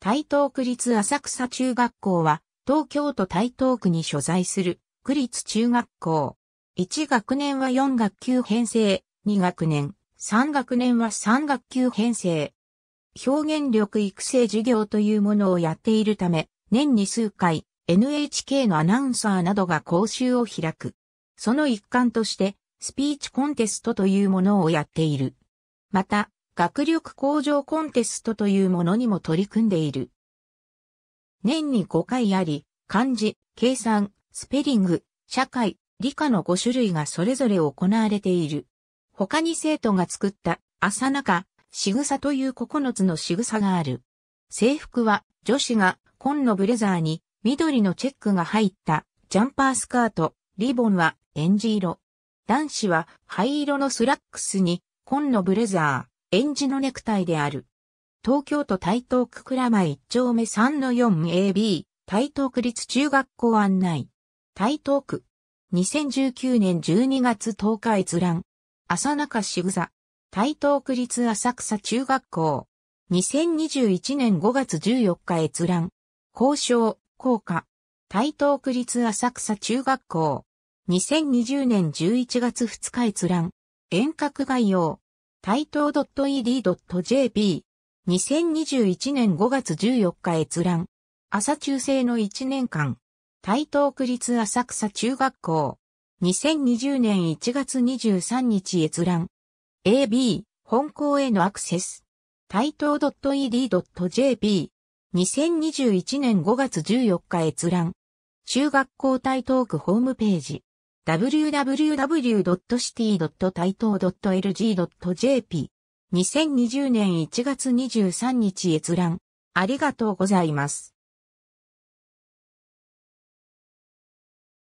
台東区立浅草中学校は、東京都台東区に所在する、区立中学校。1学年は4学級編成、2学年、3学年は3学級編成。表現力育成授業というものをやっているため、年に数回、NHK のアナウンサーなどが講習を開く。その一環として、スピーチコンテストというものをやっている。また、学力向上コンテストというものにも取り組んでいる。年に5回あり、漢字、計算、スペリング、社会、理科の5種類がそれぞれ行われている。他に生徒が作った朝中、仕草という9つの仕草がある。制服は女子が紺のブレザーに緑のチェックが入ったジャンパースカート、リボンはエンジ色。男子は灰色のスラックスに紺のブレザー、園児のネクタイである。東京都台東区倉前一丁目 3-4AB、台東区立中学校案内。台東区。2019年12月10日閲覧。浅中しぐさ。台東区立浅草中学校。2021年5月14日閲覧。交渉、効果。台東区立浅草中学校。2020年11月2日閲覧。遠隔概要。台東 .ed.jp。2021年5月14日閲覧。朝中世の1年間。台東区立浅草中学校。2020年1月23日閲覧。AB、本校へのアクセス。台東 .ed.jp。2021年5月14日閲覧。中学校台東区ホームページ。w w w c i t y t i t l e l g j p 2020年1月23日閲覧。ありがとうございます。